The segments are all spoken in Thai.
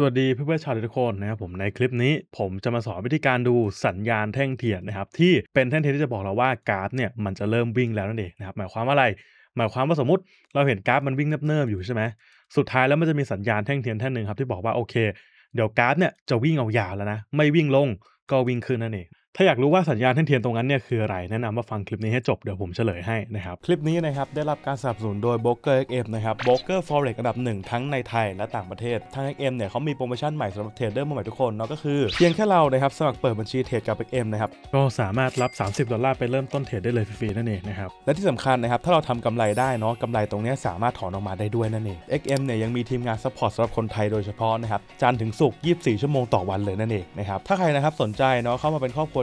สวัสดีเพื่อนๆชาวทุกคนนะครับผมในคลิปนี้ผมจะมาสอนวิธีการดูสัญญาณแท่งเทียนนะครับที่เป็นแท่งเทียนที่จะบอกเราว่ากราฟเนี่ยมันจะเริ่มวิ่งแล้วนั่นเองนะครับหมายความว่าอะไร หมายความว่าสมมติเราเห็นกราฟมันวิ่งเนิบๆอยู่ใช่ไหมสุดท้ายแล้วมันจะมีสัญญาณแท่งเทียนแท่งหนึ่งครับที่บอกว่าโอเค เดี๋ยวกราฟเนี่ยจะวิ่งเอายาวแล้วนะไม่วิ่งลงก็วิ่งขึ้นนั่นเองถ้าอยากรู้ว่าสัญญาณเท่นเทียนตรงนั้นเนี่ย คืออะไรแนะนำมาฟังคลิปนี้ให้จบ เดี๋ยวผมเฉลยให้นะครับ คลิปนี้นะครับ ได้รับการสนับสนุนโดย b r o k e r XM นะครับ b r o k e r Forex อันดับหนึ่งทั้งในไทยและต่างประเทศทาง XM เนี่ยเขามีโปรโมชั่นใหม่สำหรับเทรดเดอร์มาใหม่ทุกคนเนาะก็คือเพียงแค่เรานะครับสมัครเปิดบัญชีเทรดกับ XM นะครับก็สามารถรับ 30 ดอลลาร์ไปเริ่มต้นเทรดได้เลยฟรีๆ นั่นเองนะครับและที่สำคัญนะครับถ้าเราทำกำไรได้เนาะกำไรตรงนี้สามารถถอนออกมาได้ด้วยนั่นเอง XM เนี่ยยังมีทีมงานซัพพอร์ตสำหรับคนไทย โดยเฉพาะนะครับจันถึงศุกร์24 ชั่วโมงต่อวันเลยนั่นเองนะครับถ้าใครนะครับสนใจเนาะเข้ามาเป็นครอบครัว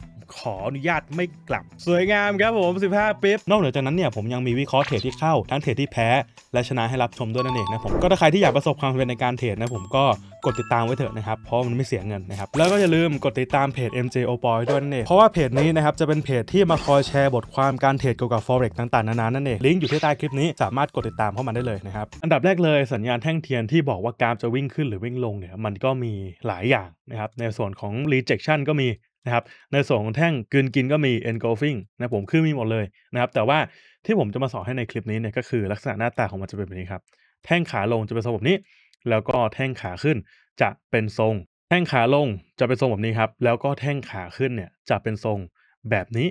ขออนุญาตไม่กลับสวยงามครับผม 15ปิ๊บนอกเหนือจากนั้นเนี่ยผมยังมีวิเคราะห์เทรดที่เข้าทั้งเทรดที่แพ้ และชนะให้รับชมด้วยนั่นเองนะผม ก็ถ้าใครที่อยากประสบความสำเร็จในการเทรดนะผมก็กดติดตามไว้เถอะนะครับ เพราะมันไม่เสียเงินนะครับ แล้วก็อย่าลืมกดติดตามเพจ MJ o p o y ด้วยนั่นเองเพราะว่าเพจนี้นะครับจะเป็นเพจที่มาคอยแชร์บทความการเทรดเกี่ยวกับ forex ต่าง ๆนานานั่นเองลิงก์อยู่ที่ใต้คลิปนี้สามารถกดติดตามเข้ามาได้เลยนะครับอันดับแรกเลยสัญญาณแท่งเทียนที่บอกว่ากราฟจะวิ่งขึ้นหรือวิ่งลงเนี่ยมันก็มีหลายอย่างนะครับในส่วนของ rejection ก็มีนะครับในส่วนของแท่งกืนกินก็มี engulfing นะผมคือมีหมดเลยนะครับแต่ว่าที่ผมจะมาสอนให้ในคลิปนี้เนี่ยก็คือลักษณะหน้าตาของมันจะเป็นแบบนี้ครับ แท่งขาลงจะเป็นทรงแบบนี้ แล้วก็แท่งขาขึ้นจะเป็นทรง แท่งขาลงจะเป็นทรงแบบนี้ครับ แล้วก็แท่งขาขึ้นเนี่ยจะเป็นทรงแบบนี้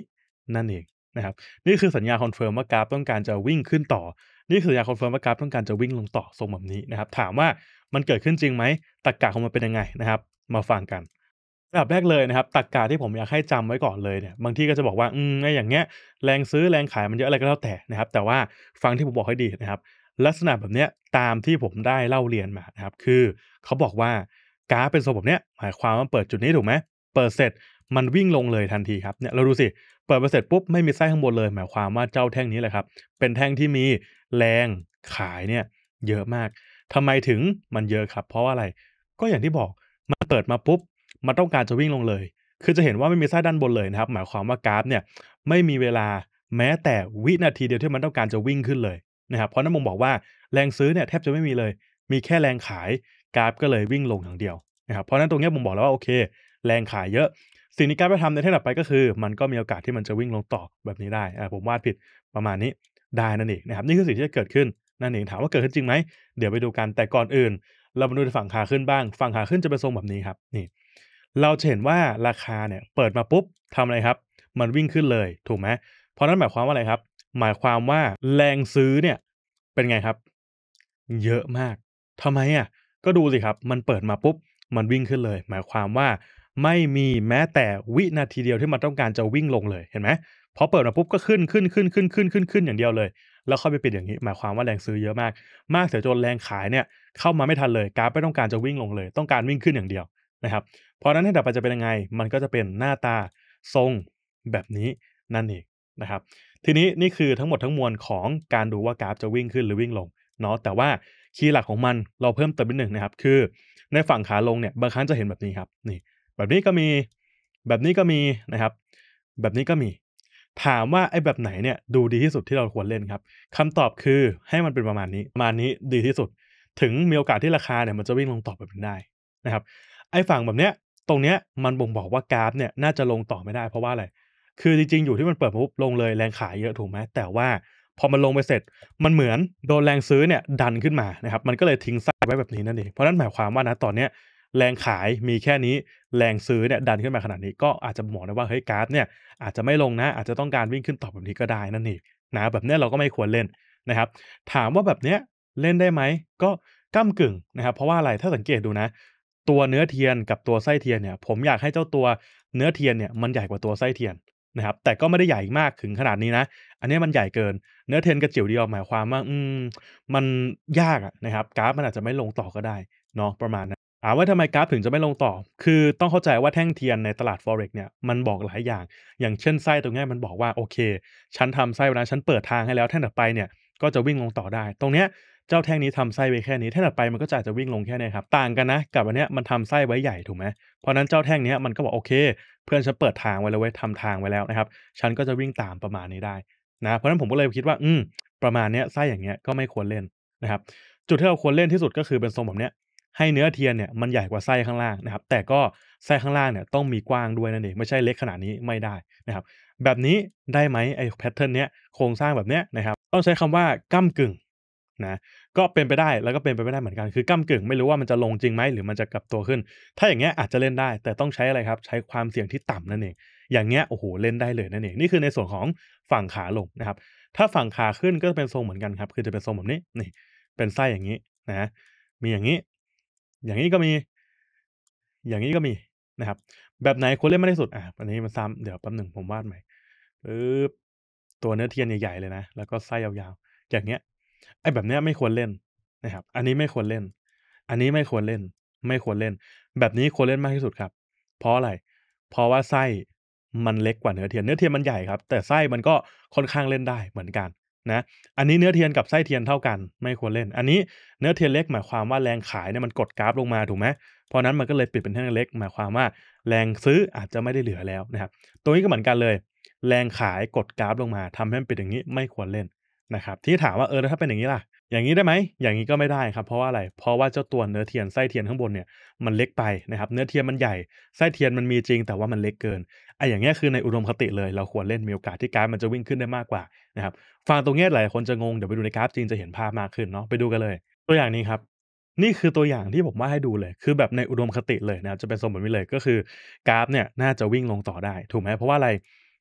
นั่นเองนะครับนี่คือสัญญาคอนเฟิร์มว่ากราฟต้องการจะวิ่งขึ้นต่อนี่คือสัญญาคอนเฟิร์มว่ากราฟต้องการจะวิ่งลงต่อทรงแบบนี้นะครับถามว่ามันเกิดขึ้นจริงไหมตรกกะของมันเป็นยังไงนะครับมาฟังกันแบดับแรกเลยนะครับตรกกาที่ผมอยากให้จำไว้ก่อนเลยเนี่ยบางที่ก็จะบอกว่าอืมไอ้อย่างเงี้ยแรงซื้อแรงขายมันเยอะอะไรก็แล้วแต่นะครับ แต่ว่าฟังที่ผมบอกให้ดีนะครับลักษณะแบบเนี้ยตามที่ผมได้เล่าเรียนมานะครับคือเขาบอกว่าก้าเป็นทรงแบบเนี้ยหมายความว่าเปิดจุดนี้ถูกไหมเปิดเสร็จมันวิ่งลงเลยทันทีครับเนี่ยเราดูสิเปิดไปเสร็จปุ๊บไม่มีไส้ข้างบนเลย หมายความว่าเจ้าแท่งนี้แหละครับเป็นแท่งที่มีแรงขายเนี่ยเยอะมาก ทำไมถึงมันเยอะครับ เพราะว่าอะไรก็อย่างที่บอกมันเปิดมาปุ๊บมันต้องการจะวิ่งลงเลย คือจะเห็นว่าไม่มีไส้ด้านบนเลยนะครับ หมายความว่ากราฟเนี่ยไม่มีเวลาแม้แต่วินาทีเดียวที่มันต้องการจะวิ่งขึ้นเลยนะครับ เพราะนั่นมงบอกว่าแรงซื้อเนี่ยแทบจะไม่มีเลย มีแค่แรงขาย กราฟก็เลยวิ่งลงอย่างเดียวนะครับ เพราะนั้นตรงนี้ผมบอกแล้วว่าโอเค แรงขายเยอะ สิ่งที่กราฟจะทำในเทปน่อไปก็คือ มันก็มีโอกาสที่มันจะวิ่งลงต่อแบบนี้ได้ ผมวาดผิดประมาณนี้ได้นั่นเองนะครับ นี่คือสิ่งที่จะเกิดขึ้นนั่นเอง ถามว่าเกิดขึ้นจริงไหม เดี๋ยวไปดูกัน แต่ก่อนอื่น เรามาดูฝั่งขาขึ้นบ้างฝั่งขาขึ้นจะเป็นทรงแบบนี้ครับนี่เราจะเห็นว่าราคาเนี่ย เปิดมาปุ๊บทำอะไรครับ มันวิ่งขึ้นเลยถูกไหม เพราะนั้นหมายความว่าอะไรครับ หมายความว่าแรงซื้อเนี่ย เป็นไงครับ เยอะมากทำไมอ่ะก็ดูสิครับ มันเปิดมาปุ๊บมันวิ่งขึ้นเลย หมายความว่าไม่มีแม้แต่วินาทีเดียวที่มันต้องการจะวิ่งลงเลยเห็นไหมพอเปิดมาปุ๊บก็ขึ้นขึ้นขึ้นขึ้นขึ้นขึ้นขึ้นอย่างเดียวเลย แล้วเข้าไปปิดอย่างนี้ หมายความว่าแรงซื้อเยอะมาก มากเสียจนแรงขายเนี่ย เข้ามาไม่ทันเลยการไม่ต้องการจะวิ่งลงเลย ต้องการวิ่งขึ้นอย่างเดียวนะครับเพราะนั้นให้ดับไปจะเป็นยังไง มันก็จะเป็นหน้าตาทรงแบบนี้นั่นเองนะครับ ทีนี้ นี่คือทั้งหมดทั้งมวลของการดูว่ากราฟจะวิ่งขึ้นหรือวิ่งลง เนาะ แต่ว่าคีย์หลักของมันเราเพิ่มเติมนิดหนึ่งนะครับ คือในฝั่งขาลงเนี่ยบางครั้งจะเห็นแบบนี้ครับ นี่ แบบนี้ก็มี แบบนี้ก็มีนะครับ แบบนี้ก็มี ถามว่าไอ้แบบไหนเนี่ยดูดีที่สุดที่เราควรเล่นครับ คำตอบคือให้มันเป็นประมาณนี้ ประมาณนี้ดีที่สุด ถึงมีโอกาสที่ราคาเนี่ยมันจะวิ่งลงต่อไปเป็นได้นะครับไอ้ฝั่งแบบเนี้ยตรงเนี้ยมันบ่งบอกว่ากราฟเนี่ย น่าจะลงต่อไม่ได้ เพราะว่าอะไร คือจริง ๆ อยู่ที่มันเปิดปุ๊บลงเลยแรงขายเยอะถูกไหมแต่ว่าพอมันลงไปเสร็จ มันเหมือนโดนแรงซื้อเนี่ยดันขึ้นมานะครับมันก็เลยทิ้งไส้ไว้แบบนี้นั่นเองเพราะนั้นหมายความว่านะตอนเนี้ยแรงขายมีแค่นี้ แรงซื้อเนี่ยดันขึ้นมาขนาดนี้ ก็อาจจะบอกได้ว่าเฮ้ยกราฟเนี่ย อาจจะไม่ลงนะ อาจจะต้องการวิ่งขึ้นต่อแบบนี้ก็ได้นั่นเองนะแบบเนี้ยเราก็ไม่ควรเล่นนะครับ ถามว่าแบบเนี้ยเล่นได้ไหมก็ก้ากึ่งนะครับเพราะว่าอะไรถ้าสังเกตดูนะตัวเนื้อเทียนกับตัวไส้เทียนเนี่ย ผมอยากให้เจ้าตัวเนื้อเทียนเนี่ย มันใหญ่กว่าตัวไส้เทียนนะครับแต่ก็ไม่ได้ใหญ่มากถึงขนาดนี้นะ อันนี้มันใหญ่เกิน เนื้อเทียนกระจิ๋วเดียวหมายความว่า อืมมันยากนะครับกราฟมันอาจจะไม่ลงต่อก็ได้เนาะประมาณนั้นอาว่าทำไมกราฟถึงจะไม่ลงต่อ คือต้องเข้าใจว่าแท่งเทียนในตลาด forex เนี่ยมันบอกหลายอย่าง อย่างเช่นไส้ตรงนี้มันบอกว่าโอเค ฉันทำไส้วลา้ฉันเปิดทางให้แล้วแท่งต่อไปเนี่ยก็จะวิ่งลงต่อได้ ตรงเนี้ยเจ้าแท่งนี้ทำไส้ไว้แค่นี้แท่งนักไปมันก็จะาจจะวิ่งลงแค่นี้ครับ ต่างกันนะ กับอันเนี้ยมันทำไส้ไว้ใหญ่ถูกไหมเพราะนั้นเจ้าแท่งเนี้ยมันก็บอกโอเค เพื่อนฉันเปิดทางไว้แล้วไว้ทำทางไว้แล้วนะครับ ฉันก็จะวิ่งตามประมาณนี้ได้นะ เพราะนั้นผมก็เลยคิดว่า อืม ประมาณเนี้ยไส้อย่างเงี้ยก็ไม่ควรเล่นนะครับ จุดที่เราควรเล่นที่สุดก็คือเป็นทรงแบบเนี้ยให้เนื้อเทียนเนี่ยมันใหญ่กว่าไส้ข้างล่างนะครับ แต่ก็ไส้ข้างล่างเนี่ยต้องมีกว้างด้วยนั่นเอง ไม่ใช่เล็กขนาดนี้ไม่ได้นะครับแบบนี้ได้ไหมไอ้แพทเทิร์นเนี้ยโครงสร้างแบบเนี้ยนะครับต้องใช้คำว่าก้ากึ่งนะก็เป็นไปได้แล้วก็เป็นไปไม่ได้เหมือนกัน คือก้ากึ่งไม่รู้ว่ามันจะลงจริงไหม หรือมันจะกลับตัวขึ้น ถ้าอย่างเงี้ยอาจจะเล่นได้ แต่ต้องใช้อะไรครับ ใช้ความเสี่ยงที่ต่ำนั่นเองอย่างเงี้ยโอ้โหเล่นได้เลยนั่นเองนี่คือในส่วนของฝั่งขาลงนะครับ ถ้าฝั่งขาขึ้นก็จะเป็นทรงเหมือนกันครับ คือจะเป็นทรงแบบนี้นี่ เป็นไส้อย่างนี้นะ มีอย่างนี้ อย่างนี้ก็มี อย่างนี้ก็มีนะครับ แบบไหนควรเล่นมากที่สุดอ่ะอันนี้มันซ้ำเดี๋ยวแป๊บหนึ่นึ่งผมวาดใหม่ปึ๊บตัวเนื้อเทียนใหญ่ๆเลยนะแล้วก็ไส้ยาวๆอย่างเงี้ยไอ้แบบเนี้ยไม่ควรเล่นนะครับอันนี้ไม่ควรเล่น อันนี้ไม่ควรเล่นไม่ควรเล่น แบบนี้ควรเล่นมากที่สุดครับ เพราะอะไร เพราะว่าไส้มันเล็กกว่าเนื้อเทียน เนื้อเทียนมันใหญ่ครับ แต่ไส้มันก็ค่อนข้างเล่นได้เหมือนกันนะอันนี้เนื้อเทียนกับไส้เทียนเท่ากัน ไม่ควรเล่น อันนี้เนื้อเทียนเล็กหมายความว่าแรงขายเนี่ยมันกดกราฟลงมาถูกไหมเพราะนั้นมันก็เลยปิดเป็นแท่งเล็กหมายความว่า แรงซื้ออาจจะไม่ได้เหลือแล้วนะครับตัวนี้ก็เหมือนกันเลย แรงขายกดกราฟลงมา ทำให้มันปิดอย่างนี้ไม่ควรเล่นนะครับ ที่ถามว่าเออถ้าเป็นอย่างนี้ล่ะ อย่างนี้ได้ไหม อย่างนี้ก็ไม่ได้ครับ เพราะว่าอะไรเพราะว่าเจ้าตัวเนื้อเทียนไส้เทียนข้างบนเนี่ยมันเล็กไปนะครับ เนื้อเทียนมันใหญ่ไส้เทียนมันมีจริงแต่ว่ามันเล็กเกินไอ้อย่างเงี้ยคือในอุดมคติเลย เราควรเล่นมีโอกาสที่การมันจะวิ่งขึ้นได้มากกว่านะครับฟังตรงเงี้ยหลายคนจะงงเดี๋ยวไปดูในกราฟจริงจะเห็นภาพมากขึ้นเนาะไปดูกันเลย ตัวอย่างนี้ครับ นี่คือตัวอย่างที่ผมว่าให้ดูเลย คือแบบในอุดมคติเลยนะครับจะเป็นสมบัติเลยก็คือกราฟเนี่ยน่าจะวิ่งลงต่อได้ ถูกไหมเพราะว่าอะไร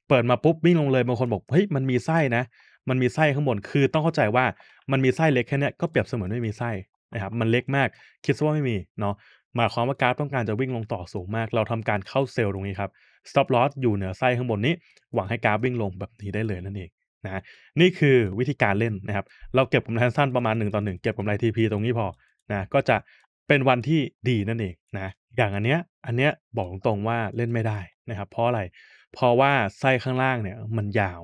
เปิดมาปุ๊บวิ่งลงเลยบางคนบอกเฮ้ยมันมีไส้นะมันมีไส้ข้างบน คือต้องเข้าใจว่ามันมีไส้เล็กแค่นี้ก็เปรียบเสมือนไม่มีไส้นะครับ มันเล็กมาก คิดซะว่าไม่มีเนาะหมายความว่ากราฟต้องการจะวิ่งลงต่อสูงมาก เราทำการเข้าเซลล์ตรงนี้ครับ stop loss อยู่เหนือไส้ข้างบนนี้หวังให้กราฟวิ่งลงแบบนี้ได้เลยนั่นเองนะนี่คือวิธีการเล่นนะครับ เราเก็บกำไรสั้นประมาณ1ต่อ1เก็บกำไร TP ตรงนี้พอนะก็จะเป็นวันที่ดีนั่นเองนะอย่างอันเนี้ยอันเนี้ยบอกตรงๆว่าเล่นไม่ได้นะครับเพราะอะไรเพราะว่าไส้ข้างล่างเนี่ยมันยาว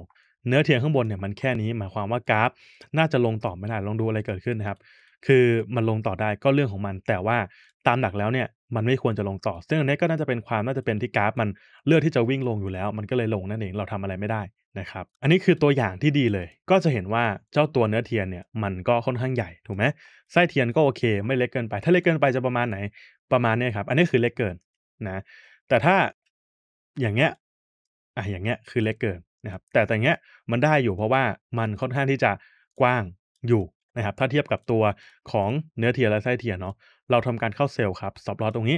เนื้อเทียนข้างบนเนี่ยมันแค่นี้หมายความว่ากราฟ น่าจะลงต่อไม่ได้ลองดูอะไรเกิดขึ้นนะครับ คือมันลงต่อได้ก็เรื่องของมัน แต่ว่าตามหลักแล้วเนี่ยมันไม่ควรจะลงต่อ ซึ่งอันนี้ก็น่าจะเป็นความน่าจะเป็นที่กราฟ มันเลือกที่จะวิ่งลงอยู่แล้ว มันก็เลยลงนั่นเองเราทำอะไรไม่ได้นะครับ อันนี้คือตัวอย่างที่ดีเลย ก็จะเห็นว่าเจ้าตัวเนื้อเทียนเนี่ย มันก็ค่อนข้างใหญ่ถูกไหมไส้เทียนก็โอเค ไม่เล็กเกิน ไปถ้าเล็กเกินไปจะประมาณไหน ประมาณนี้ครับ อันนี้คือเล็กเกินนะ แต่ถ้าอย่างเงี้ยอ่ะอย่างเงี้ยคือเล็กเกินะครับแต่แต่เงี้ยมันได้อยู่เพราะว่ามันค่อนข้างที่จะกว้างอยู่นะครับ ถ้าเทียบกับตัวของเนื้อเทียและไส้เทียเนาะเราทำการเข้าเซลล์ครับสอบรอตรงนี้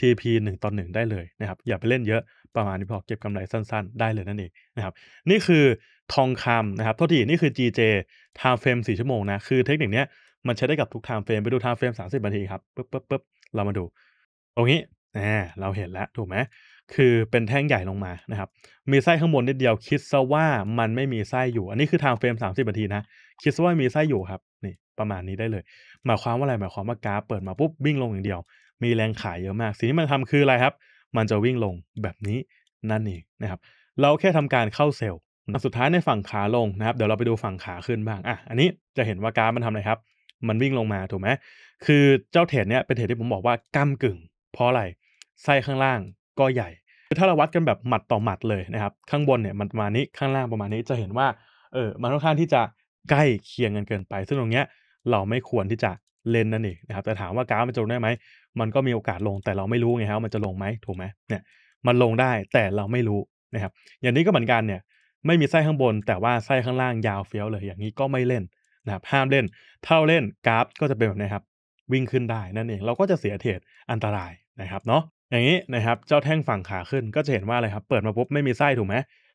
TP 1ต่อ1ได้เลยนะครับ อย่าไปเล่นเยอะประมาณ นี้พอเก็บกำไรสั้นๆได้เลยนั่นเองนะครับ นี่คือทองคำนะครับโทษทีนี่คือ GJ time frame 4ชั่วโมงนะคือเทคนิคเนี้ยมันใช้ได้กับทุก time frame ไปดู time frame 30นาทีครับปึ๊บปึ๊บปึ๊บเรามาดูตรงนี้อ่าเราเห็นแล้วถูกไหมคือเป็นแท่งใหญ่ลงมานะครับ มีไส้ข้างบนนิดเดียวคิดซะว่ามันไม่มีไส้อยู่ อันนี้คือทางเฟรม 30นาทีนะ คิดซะว่ามีไส้อยู่ครับ นี่ประมาณนี้ได้เลย หมายความว่าอะไรหมายความว่ากราฟเปิดมาปุ๊บวิ่งลงอย่างเดียว มีแรงขายเยอะมากสิ่งที่มันทำคืออะไรครับ มันจะวิ่งลงแบบนี้นั่นเองนะครับ เราแค่ทำการเข้าเซลล์สุดท้ายในฝั่งขาลงนะครับ เดี๋ยวเราไปดูฝั่งขาขึ้นบ้างอ่ะ อันนี้จะเห็นว่ากราฟมันทำอะไรครับ มันวิ่งลงมาถูกไหมคือเจ้าเทรดเนี้ยเป็นเทรดที่ผมบอกว่ากำกึ่ง เพราะอะไรไส้ข้างล่างก็ใหญ่ถ้าเราวัดกันแบบหมัดต่อหมัดเลยนะครับ ข้างบนเนี่ยมันประมาณนี้ข้างล่างประมาณนี้จะเห็นว่าเออมันค่อนข้างที่จะใกล้เคียงกันเกินไป ซึ่งตรงเนี้ยเราไม่ควรที่จะเล่นนั่นเองนะครับแต่ถามว่ากราฟมันจะลงได้ไหม มันก็มีโอกาสลงแต่เราไม่รู้ไงครับมันจะลงไหมถูกไหมเนี่ยมันลงได้แต่เราไม่รู้นะครับ อย่างนี้ก็เหมือนกันเนี่ย ไม่มีไส้ข้างบนแต่ว่าไส้ข้างล่างยาวเฟี้ยวเลย อย่างนี้ก็ไม่เล่นนะครับ ห้ามเล่นเท่าเล่นกราฟก็จะเป็นแบบนี้ครับ วิ่งขึ้นได้นั่นเองเราก็จะเสียเทรดอันตรายนะครับเนาะอย่างนี้นะครับ เจ้าแท่งฝั่งขาขึ้นก็จะเห็นว่าอะไรครับ เปิดมาปุ๊บไม่มีไส้ถูกไหม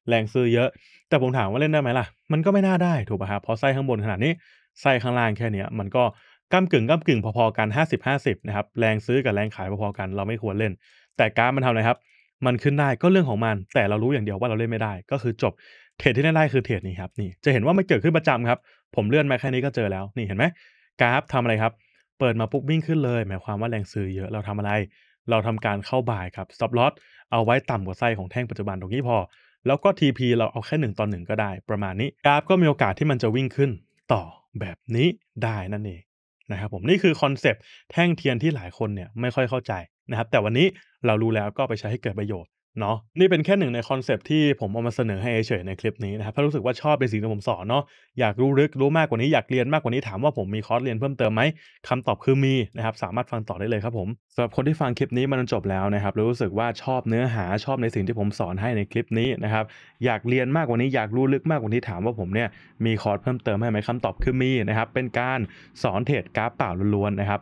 แรงซื้อเยอะ แต่ผมถามว่าเล่นได้ไหมล่ะมันก็ไม่น่าได้ถูกป่ะครับเพราะไส้ข้างบนขนาดนี้ไส้ข้างล่างแค่เนี้ยมันก็ก้ากึ่งก้ากึ่งพอๆกัน50-50นะครับแรงซื้อกับแรงขายพอๆกันเราไม่ควรเล่น แต่การมันทำอะไรครับมันขึ้นได้ก็เรื่องของมัน แต่เรารู้อย่างเดียวว่าเราเล่นไม่ได้ ก็คือจบ เทรดที่ได้คือเทรดนี้ครับนี่จะเห็นว่ามันเกิดขึ้นประจำครับ ผมเลื่อนมาแค่นี้ก็เจอแล้ว นี่เห็นไหมกราฟทำอะไรครับเปิดมาปุ๊บวิ่งขึ้นเลย หมายความว่าแรงซื้อเยอะเราทำอะไรเราทำการเข้าบ่ายครับสต็อปลอสเอาไว้ต่ำกว่าไส้ของแท่งปัจจุบันตรงนี้พอ แล้วก็ TP เราเอาแค่ 1 ต่อ 1 ก็ได้ประมาณนี้กราฟก็มีโอกาสที่มันจะวิ่งขึ้นต่อแบบนี้ได้นั่นเองนะครับผมนี่คือคอนเซปต์แท่งเทียนที่หลายคนเนี่ยไม่ค่อยเข้าใจนะครับแต่วันนี้เรารู้แล้วก็ไปใช้ให้เกิดประโยชน์เนาะนี่เป็นแค่หนึ่งในคอนเซปที่ผมเอามาเสนอให้เฉยในคลิปนี้นะครับ ถ้ารู้สึกว่าชอบเป็นสิ่งที่ผมสอนเนาะอยากรู้ลึกรู้มากกว่านี้ อยากเรียนมากกว่านี้ถามว่าผมมีคอร์สเรียนเพิ่มเติมไหมคำตอบคือมีนะครับ สามารถฟังต่อได้เลยครับผมสำหรับคนที่ฟังคลิปนี้มันจบแล้วนะครับรู้สึกว่าชอบเนื้อหาชอบในสิ่งที่ผมสอนให้ในคลิปนี้นะครับ อยากเรียนมากกว่านี้อยากรู้ลึกมากกว่านี้ถามว่าผมเนี่ยมีคอร์สเพิ่มเติมให้ไหมคำตอบคือมีนะครับเป็นการสอนเทรดกราฟเปล่าล้วนๆนะครับ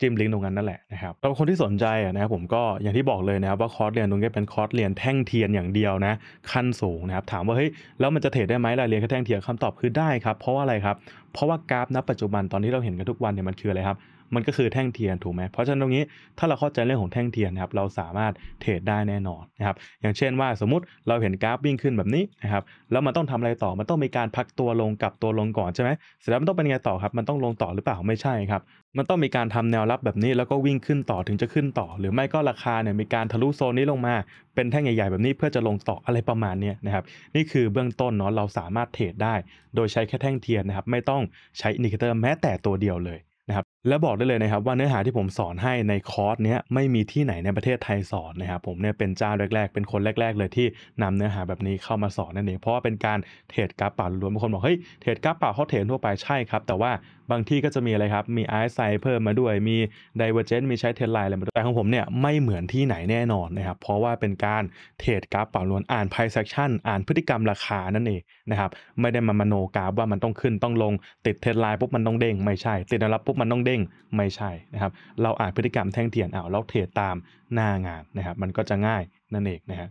จิ้มลิงก์ตรงนั้นนั่นแหละนะครับสำหรับคนที่สนใจนะครับผมก็อย่างที่บอกเลยนะครับ ว่าคอร์สเรียนตรงนี้เป็นคอร์สเรียนแท่งเทียนอย่างเดียวนะขั้นสูงนะครับ ถามว่าเฮ้ยแล้วมันจะเทรดได้ไหมล่ะเรียนแค่แท่งเทียนคำตอบคือได้ครับ เพราะว่าอะไรครับเพราะว่ากราฟณปัจจุบันตอนนี้เราเห็นกันทุกวันเนี่ยมันคืออะไรครับ มันก็คือแท่งเทียนถูกไหมเพราะฉะนั้นตรงนี้ถ้าเราเข้าใจเรื่องของแท่งเทียนนะครับเราสามารถเทรดได้แน่นอนนะครับอย่างเช่นว่าสมมติเราเห็นกราฟวิ่งขึ้นแบบนี้นะครับแล้วมันต้องทำอะไรต่อ มันต้องมีการพักตัวลงกับตัวลงก่อนใช่ไหมเสร็จแล้วมันต้องเป็นไงต่อครับ มันต้องลงต่อหรือเปล่าไม่ใช่ครับมันต้องมีการทำแนวรับแบบนี้ แล้วก็วิ่งขึ้นต่อถึงจะขึ้นต่อ หรือไม่ก็ราคาเนี่ยมีการทะลุโซนนี้ลงมาเป็นแท่งใหญ่ๆแบบนี้เพื่อจะลงตอกอะไรประมาณนี้นะครับนี่คือเบื้องต้นเนาะเราสามารถเทรดได้โดยใช้แค่แท่งเทียนนะครับไม่ต้องใช้อินดิเคเตอร์แม้แต่ตัวเดียวเลยนะครับและบอกได้เลยนะครับ ว่าเนื้อหาที่ผมสอนให้ในคอร์สเนี้ยไม่มีที่ไหนในประเทศไทยสอนนะครับผมเนี่ยเป็นเจ้าแรกๆ เป็นคนแรกๆเลยที่นำเนื้อหาแบบนี้เข้ามาสอนนั่นเองเพราะว่าเป็นการเทรดกราฟป่าล้วนบางคนบอกเฮ้ยเทรดกราฟป่าเขาเทรดทั่วไปใช่ครับแต่ว่าบางที่ก็จะมีอะไรครับ มีไอซ์ไซเพิ่มมาด้วย มีไดเวอร์เจนมีใช้เทรนไลน์อะไรมาด้วยแต่ของผมเนี่ยไม่เหมือนที่ไหนแน่นอนนะครับ เพราะว่าเป็นการเทรดกราฟเป่าล้วนอ่านไพ่เซ็กชั่น อ่านพฤติกรรมราคานั่นเองนะครับ ไม่ได้มามโนกราฟว่ามันต้องขึ้นต้องลง ติดเทรนไลน์ปุ๊บมันต้องเด้ง ไม่ใช่ ติดแนวรับปุ๊บมันต้องเด้ง ไม่ใช่นะครับ เราอ่านพฤติกรรมแท่งเทียนเอาแล้วเทรดตามหน้างานนะครับ มันก็จะง่ายนั่นเองนะครับ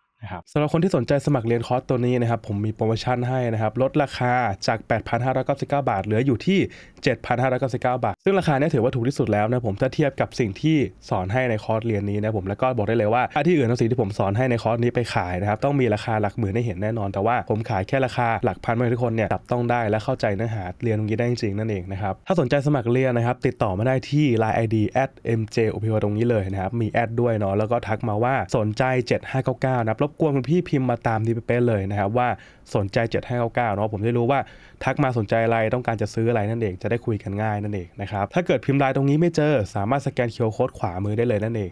นะครับสำหรับคนที่สนใจสมัครเรียนคอร์สตัวนี้นะครับผมมีโปรโมชั่นให้นะครับลดราคาจาก 8,599 บาท เหลืออยู่ที่ 7,599 บาท ซึ่งราคาเนี้ยถือว่าถูกที่สุดแล้วนะผมถ้าเทียบกับสิ่งที่สอนให้ในคอร์สเรียนนี้นะผมแล้วก็บอกได้เลยว่าที่อื่นั้งสิ่งที่ผมสอนให้ในคอร์สนี้ไปขายนะครับต้องมีราคาหลักหมื่นให้เห็นแน่นอน แต่ว่าผมขายแค่ราคาหลักพันใม่ทุกคนเนี่ยจับต้องได้และเข้าใจเนื้อหาเรียนตรงนี้ได้จริงนั่นเองนะครับถ้าสนใจสมัครเรียนนะครับติดต่อมาได้ที่ Line ID m j o p o ตรงนี้เลยนะครับมีแอดด้วยเนาะแล้วก็ทักมาว่าสนใจ7599นะรบบกวนคุณพี่พิมพ์มาตามที่เป๊ะเลยนะครับว่าสนใจ7599เนาะผมได้รู้ว่า ทักมาสนใจอะไร ต้องการจะซื้ออะไรนั่นเอง จะได้คุยกันง่ายนั่นเองนะครับ ถ้าเกิดพิมพ์ลายตรงนี้ไม่เจอสามารถสแกนเคียวโค้ดขวามือได้เลยนั่นเอง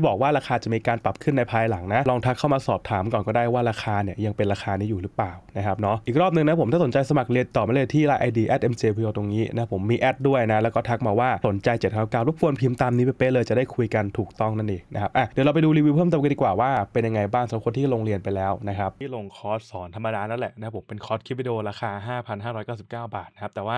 ที่บอกว่าราคาจะมีการปรับขึ้นในภายหลังนะ ลองทักเข้ามาสอบถามก่อนก็ได้ว่าราคาเนี่ย ยังเป็นราคานี้อยู่หรือเปล่า นะครับเนาะอีกรอบหนึ่งนะผมถ้าสนใจสมัครเรียนต่อมาเลยที่ไลน์ ID mjpo ตรงนี้นะผมมีแอดด้วยนะ แล้วก็ทักมาว่าสนใจ7จ็ดเก่ารบกวนพิมพ์ตามนี้ไปเป๊ะเลยจะได้คุยกันถูกต้องนั่นเองนะครับอ่ะเดี๋ยวเราไปดูรีวิวเพิ่มเติมกันดีกว่าว่าเป็นยังไงบ้างสำหรับคนที่ลงเรียนไปแล้วนะครับที่ลงคอร์สสอนธรรมดานั่นแหละนะผมเป็นคอร์สคลิปวิดีโอราคา5,599 บาทนะครับแต่ว่า